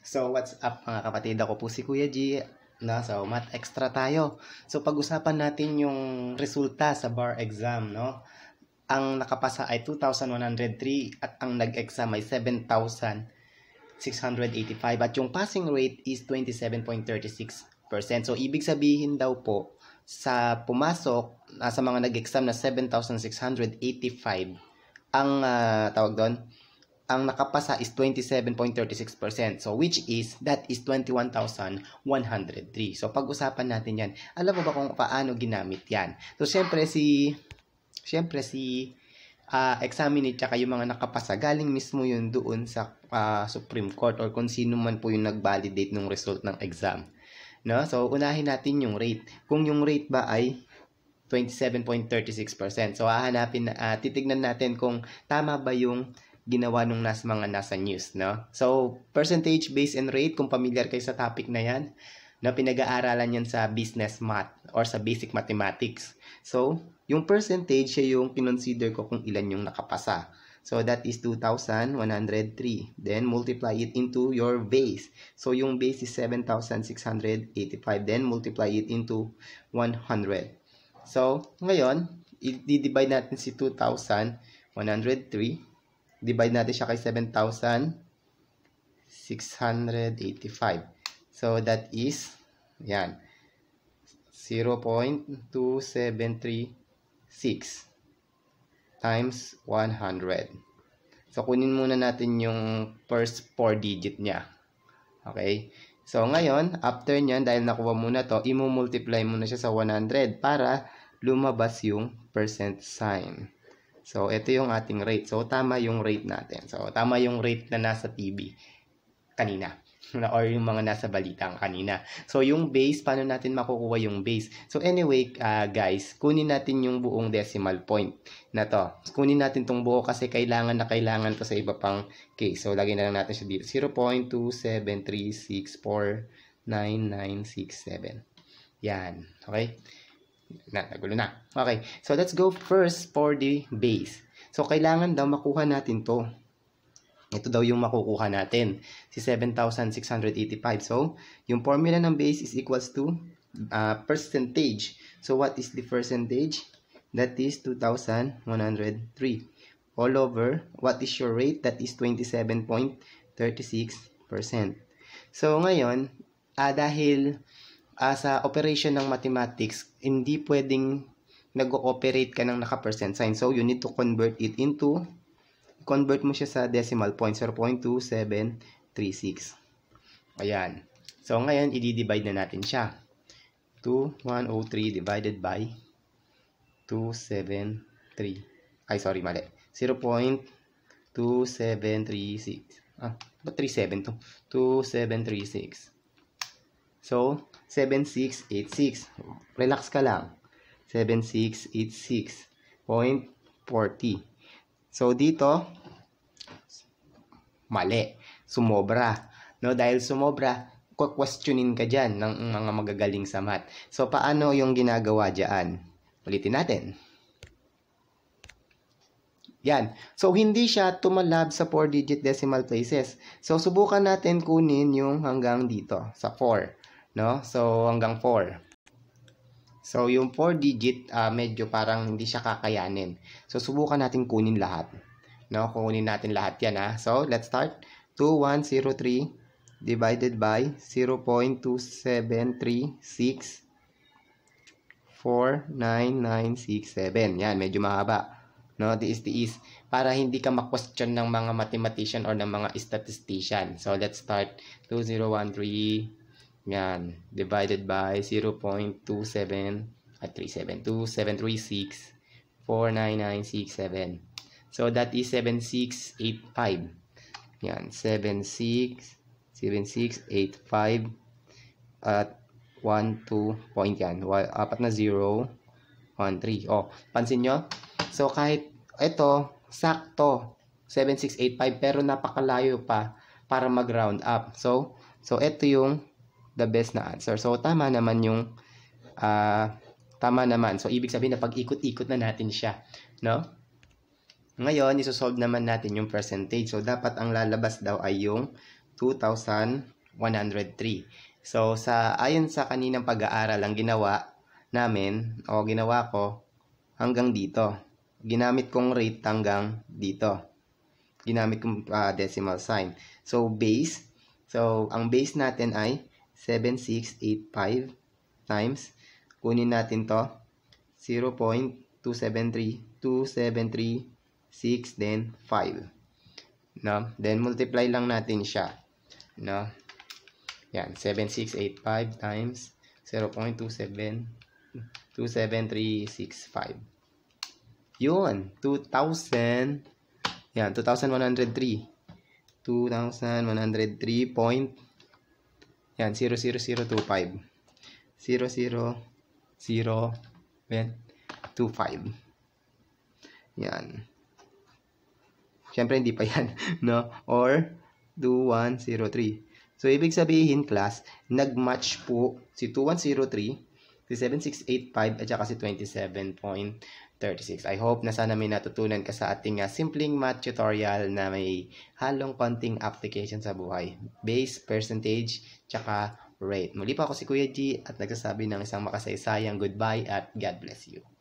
So, what's up mga kapatid? Ako po si Kuya G. No? So, math extra tayo. So, pag-usapan natin yung resulta sa bar exam, no? Ang nakapasa ay 2,103 at ang nag-exam ay 7,685 at yung passing rate is 27.36%. So, ibig sabihin daw po sa pumasok uh, sa mga nag-exam na 7,685 ang uh, tawag doon ang nakapasa is 27.36%. So, which is, that is 21,103. So, pag-usapan natin yan. Alam mo ba kung paano ginamit yan? So, syempre si, syempre si, uh, examinate tsaka yung mga nakapasa, galing mismo yun doon sa uh, Supreme Court or kung sino man po yung nag-validate ng result ng exam. No? So, unahin natin yung rate. Kung yung rate ba ay 27.36%. So, hahanapin, uh, titignan natin kung tama ba yung ginawa nung nas mga nasa news, no? So, percentage base and rate, kung familiar kayo sa topic na yan, na pinag-aaralan yan sa business math or sa basic mathematics. So, yung percentage, siya yung kinonsider ko kung ilan yung nakapasa. So, that is 2,103. Then, multiply it into your base. So, yung base is 7,685. Then, multiply it into 100. So, ngayon, i-divide natin si 2,103 divide natin siya kay 7,685. So, that is, yan, 0.2736 times 100. So, kunin muna natin yung first four digit niya. Okay? So, ngayon, after niyan, dahil nakuha muna to, imumultiply muna siya sa 100 para lumabas yung percent sign. So, ito yung ating rate. So, tama yung rate natin. So, tama yung rate na nasa TV kanina or yung mga nasa balita kanina. So, yung base, paano natin makukuha yung base? So, anyway, uh, guys, kunin natin yung buong decimal point na to. Kunin natin tong buo kasi kailangan na kailangan to sa iba pang case. So, lagay na lang natin siya dito. 0.273649967. Yan. Okay? na, nagulo na. Okay, so let's go first for the base. So, kailangan daw makuha natin to. Ito daw yung makukuha natin, si 7,685. So, yung formula ng base is equals to uh, percentage. So, what is the percentage? That is 2,103 all over what is your rate? That is 27.36%. So, ngayon, ah, dahil uh, sa operation ng mathematics, hindi pwedeng nag-ooperate ka ng naka-percent sign. So, you need to convert it into, convert mo siya sa decimal point, 0.2736. Ayan. So, ngayon, i-divide na natin siya. 2103 divided by 273. Ay, sorry, mali. 0.2736. Ah, ba't 37 to? 2736. So, 7686. Relax ka lang. 7686.40. So, dito, mali. Sumobra. No, dahil sumobra, questionin ka diyan ng mga magagaling sa math. So, paano yung ginagawa diyan? Ulitin natin. Yan. So, hindi siya tumalab sa 4-digit decimal places. So, subukan natin kunin yung hanggang dito, sa 4 no? So, hanggang 4. So, yung 4 digit, uh, medyo parang hindi siya kakayanin. So, subukan natin kunin lahat. No? Kunin natin lahat yan, ha? So, let's start. 2103 divided by 0.2736 49967. Yan, medyo mahaba. No, this is para hindi ka ma-question ng mga mathematician or ng mga statistician. So, let's start 2013 yan. Divided by 0.27 at 372, 736, 49967. So, that is 7685. Yan. 76, 7685 at 1, 2, point yan. Apat na 0, 1, 3. Oh, pansin nyo? So, kahit ito, sakto. 7685 pero napakalayo pa para mag-round up. So, so ito yung the best na answer. So, tama naman yung, uh, tama naman. So, ibig sabihin na pag-ikot-ikot na natin siya, no? Ngayon, isosolve naman natin yung percentage. So, dapat ang lalabas daw ay yung 2,103. So, sa, ayon sa kaninang pag-aaral, ang ginawa namin, o ginawa ko, hanggang dito. Ginamit kong rate hanggang dito. Ginamit kong uh, decimal sign. So, base. So, ang base natin ay 7685 times kunin natin to 0.273 273 then 5 no then multiply lang natin siya no yan 7685 times 0.27 27365 yun 2000 yan 2103 2103.5 yan, 00025. 00, 0, 25. Yan. Siyempre, hindi pa yan, no? Or, 2103. So, ibig sabihin, class, nag-match po si 2103, si 7685, at saka si 27.5. 36. I hope na sana may natutunan ka sa ating uh, simpleng math tutorial na may halong konting application sa buhay. Base, percentage, tsaka rate. Muli pa ako si Kuya G at nagsasabi ng isang makasaysayang goodbye at God bless you.